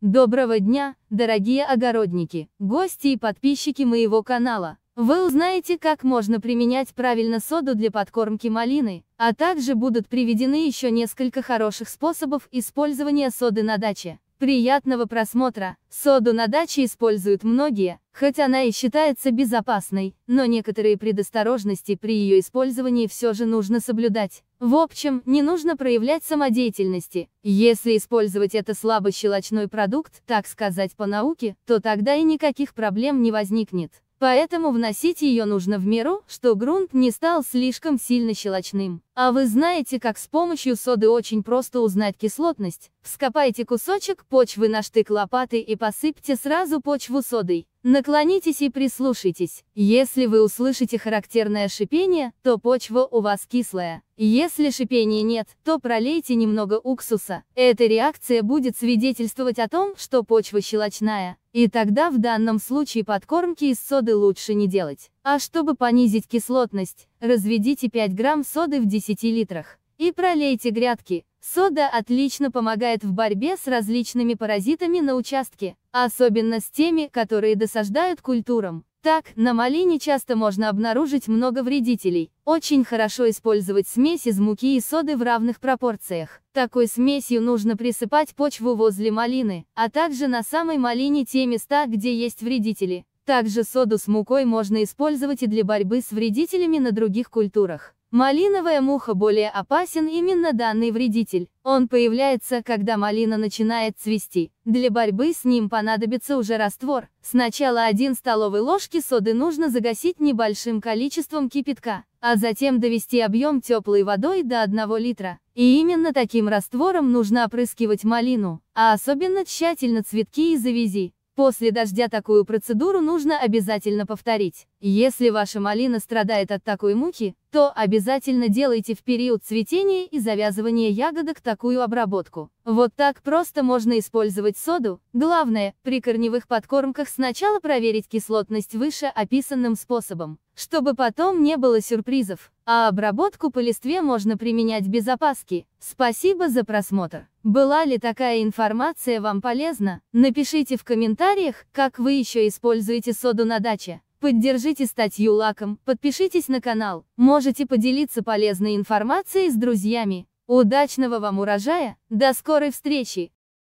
Доброго дня, дорогие огородники, гости и подписчики моего канала. Вы узнаете, как можно применять правильно соду для подкормки малины, а также будут приведены еще несколько хороших способов использования соды на даче. Приятного просмотра! Соду на даче используют многие, хоть она и считается безопасной, но некоторые предосторожности при ее использовании все же нужно соблюдать. В общем, не нужно проявлять самодеятельности. Если использовать это слабо щелочной продукт, так сказать по науке, то тогда и никаких проблем не возникнет. Поэтому вносить ее нужно в меру, что грунт не стал слишком сильно щелочным. А вы знаете, как с помощью соды очень просто узнать кислотность? Вскопайте кусочек почвы на штык лопаты и посыпьте сразу почву содой. Наклонитесь и прислушайтесь. Если вы услышите характерное шипение, то почва у вас кислая. Если шипения нет, то пролейте немного уксуса. Эта реакция будет свидетельствовать о том, что почва щелочная. И тогда в данном случае подкормки из соды лучше не делать. А чтобы понизить кислотность, разведите 5 грамм соды в 10 литрах и пролейте грядки. Сода отлично помогает в борьбе с различными паразитами на участке, особенно с теми, которые досаждают культурам. Так, на малине часто можно обнаружить много вредителей. Очень хорошо использовать смесь из муки и соды в равных пропорциях. Такой смесью нужно присыпать почву возле малины, а также на самой малине те места, где есть вредители. Также соду с мукой можно использовать и для борьбы с вредителями на других культурах. Малиновая муха более опасен именно данный вредитель. Он появляется, когда малина начинает цвести. Для борьбы с ним понадобится уже раствор. Сначала 1 столовой ложки соды нужно загасить небольшим количеством кипятка, а затем довести объем теплой водой до 1 литра. И именно таким раствором нужно опрыскивать малину, а особенно тщательно цветки и завязи. После дождя такую процедуру нужно обязательно повторить. Если ваша малина страдает от такой муки, то обязательно делайте в период цветения и завязывания ягодок такую обработку. Вот так просто можно использовать соду, главное, при корневых подкормках сначала проверить кислотность выше описанным способом, чтобы потом не было сюрпризов. А обработку по листве можно применять без опаски. Спасибо за просмотр. Была ли такая информация вам полезна? Напишите в комментариях, как вы еще используете соду на даче. Поддержите статью лаком, подпишитесь на канал, можете поделиться полезной информацией с друзьями. Удачного вам урожая, до скорой встречи!